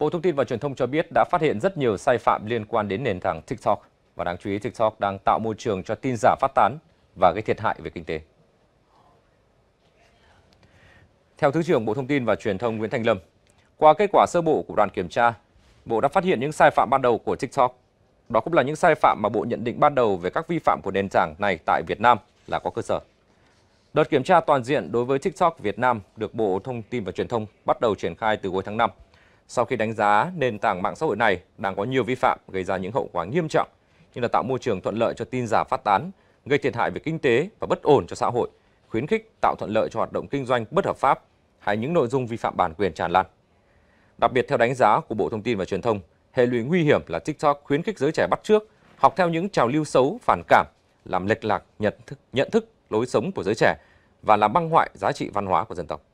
Bộ Thông tin và Truyền thông cho biết đã phát hiện rất nhiều sai phạm liên quan đến nền tảng TikTok và đáng chú ý TikTok đang tạo môi trường cho tin giả phát tán và gây thiệt hại về kinh tế. Theo Thứ trưởng Bộ Thông tin và Truyền thông Nguyễn Thành Lâm, qua kết quả sơ bộ của đoàn kiểm tra, Bộ đã phát hiện những sai phạm ban đầu của TikTok. Đó cũng là những sai phạm mà Bộ nhận định ban đầu về các vi phạm của nền tảng này tại Việt Nam là có cơ sở. Đợt kiểm tra toàn diện đối với TikTok Việt Nam được Bộ Thông tin và Truyền thông bắt đầu triển khai từ cuối tháng 5 sau khi đánh giá, nền tảng mạng xã hội này đang có nhiều vi phạm gây ra những hậu quả nghiêm trọng như là tạo môi trường thuận lợi cho tin giả phát tán, gây thiệt hại về kinh tế và bất ổn cho xã hội, khuyến khích tạo thuận lợi cho hoạt động kinh doanh bất hợp pháp hay những nội dung vi phạm bản quyền tràn lan. Đặc biệt theo đánh giá của Bộ Thông tin và Truyền thông, hệ lụy nguy hiểm là TikTok khuyến khích giới trẻ bắt chước, học theo những trào lưu xấu, phản cảm, làm lệch lạc nhận thức, nhận thức lối sống của giới trẻ và làm băng hoại giá trị văn hóa của dân tộc.